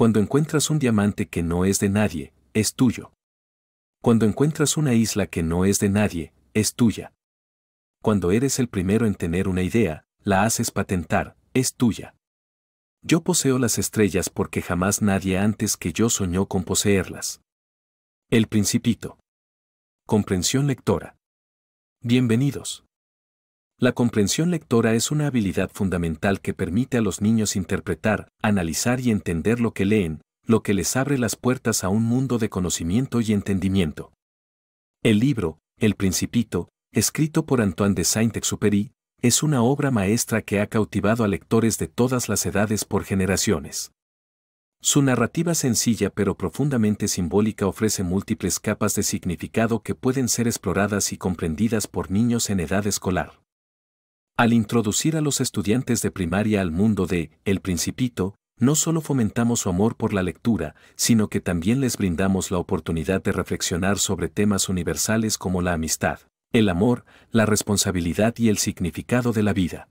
Cuando encuentras un diamante que no es de nadie, es tuyo. Cuando encuentras una isla que no es de nadie, es tuya. Cuando eres el primero en tener una idea, la haces patentar, es tuya. Yo poseo las estrellas porque jamás nadie antes que yo soñó con poseerlas. El Principito. Comprensión lectora. Bienvenidos. La comprensión lectora es una habilidad fundamental que permite a los niños interpretar, analizar y entender lo que leen, lo que les abre las puertas a un mundo de conocimiento y entendimiento. El libro, El Principito, escrito por Antoine de Saint-Exupéry, es una obra maestra que ha cautivado a lectores de todas las edades por generaciones. Su narrativa sencilla pero profundamente simbólica ofrece múltiples capas de significado que pueden ser exploradas y comprendidas por niños en edad escolar. Al introducir a los estudiantes de primaria al mundo de El Principito, no solo fomentamos su amor por la lectura, sino que también les brindamos la oportunidad de reflexionar sobre temas universales como la amistad, el amor, la responsabilidad y el significado de la vida.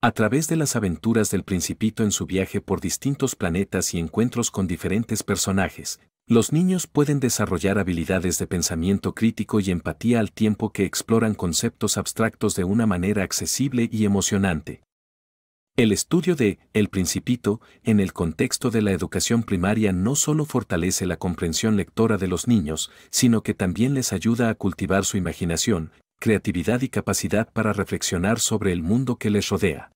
A través de las aventuras del principito en su viaje por distintos planetas y encuentros con diferentes personajes, los niños pueden desarrollar habilidades de pensamiento crítico y empatía al tiempo que exploran conceptos abstractos de una manera accesible y emocionante. El estudio de El Principito en el contexto de la educación primaria no solo fortalece la comprensión lectora de los niños, sino que también les ayuda a cultivar su imaginación, creatividad y capacidad para reflexionar sobre el mundo que les rodea.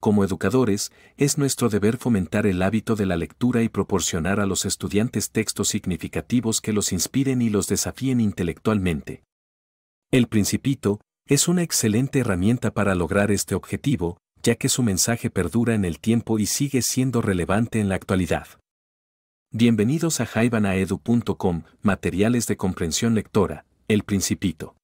Como educadores, es nuestro deber fomentar el hábito de la lectura y proporcionar a los estudiantes textos significativos que los inspiren y los desafíen intelectualmente. El Principito es una excelente herramienta para lograr este objetivo, ya que su mensaje perdura en el tiempo y sigue siendo relevante en la actualidad. Bienvenidos a jaibanaedu.com, materiales de comprensión lectora, El Principito.